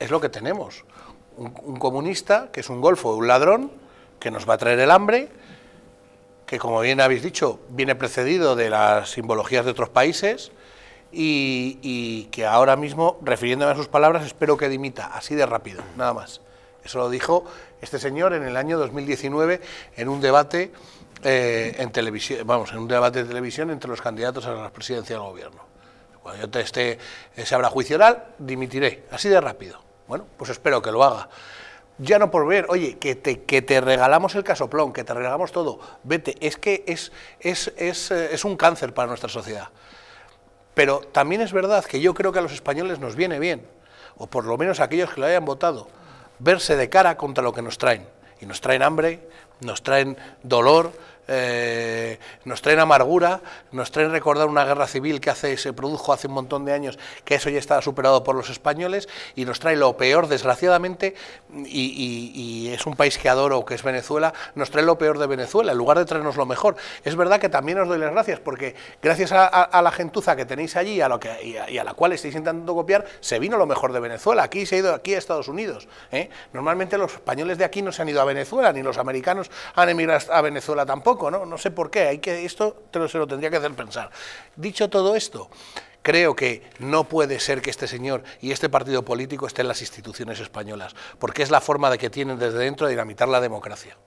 es lo que tenemos. Un, comunista que es un golfo, un ladrón, que nos va a traer el hambre, que como bien habéis dicho, viene precedido de las simbologías de otros países y, que ahora mismo, refiriéndome a sus palabras, espero que dimita, así de rápido, nada más. Eso lo dijo este señor en el año 2019 en un debate eh, en televisión, vamos, en un debate de televisión entre los candidatos a la presidencia del gobierno. Cuando yo te esté, eh, se habrá juicio oral, dimitiré, así de rápido. Bueno, pues espero que lo haga. Ya no por ver, oye, que te, que te regalamos el casoplón, que te regalamos todo, vete, es que es, es, eh, es un cáncer para nuestra sociedad. Pero también es verdad que yo creo que a los españoles nos viene bien, o por lo menos a aquellos que lo hayan votado, verse de cara contra lo que nos traen. Y nos traen hambre, nos traen dolor, eh, nos traen amargura, nos traen recordar una guerra civil que hace, se produjo hace un montón de años, que eso ya está superado por los españoles, y nos trae lo peor, desgraciadamente, y, es un país que adoro, que es Venezuela, nos trae lo peor de Venezuela, en lugar de traernos lo mejor. Es verdad que también os doy las gracias, porque gracias a, la gentuza que tenéis allí a lo que, y, a, la cual estáis intentando copiar, se vino lo mejor de Venezuela, aquí se ha ido aquí a Estados Unidos. ¿eh? Normalmente los españoles de aquí no se han ido a Venezuela, ni los americanos han emigrado a Venezuela tampoco. ¿no? sé por qué, hay que, esto te se lo tendría que hacer pensar. Dicho todo esto, creo que no puede ser que este señor y este partido político estén en las instituciones españolas, porque es la forma de que tienen desde dentro de dinamitar la democracia.